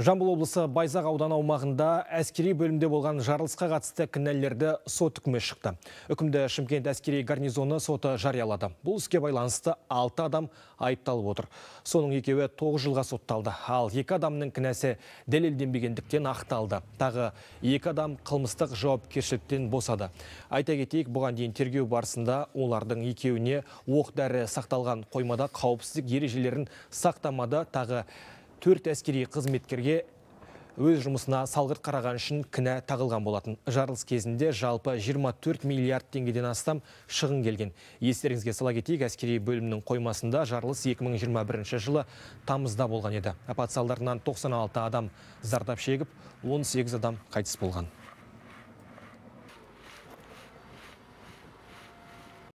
Жамбыл облысы Байзақ ауданы аумағында әскери бөлімде болған жарылысқа қатысты кінәлілерді сот үкімі шықты. Үкімді Шымкент әскери гарнизоны соты жариялады. Бұл іске байланысты алты адам айыпталып отыр. Соның екеуі тоғыз жылға сотталды. Ал екі адамның кінәсі дәлелденбегендіктен ақталды. Тағы екі адам қылмыстық жауапкершіліктен босады. Айта кетейік, бұған дейін тергеу барысында олардың екеуіне оқ дәрі сақталған қоймада қауіпсіздік ережелерін сақтамада тағы төрт әскери қызметкерге өз жұмысына салғырт қараған үшін кінә тағылған болатын. Жарылыс кезінде жалпы 24 миллиард теңгеден астам шығын келген. Естеріңізге сала кетейік, әскери бөлімнің қоймасында жарылыс 2021 жылы тамызда болған еді. Апат салдарынан 96 адам зардап шегіп, 18 адам қайтыс болған.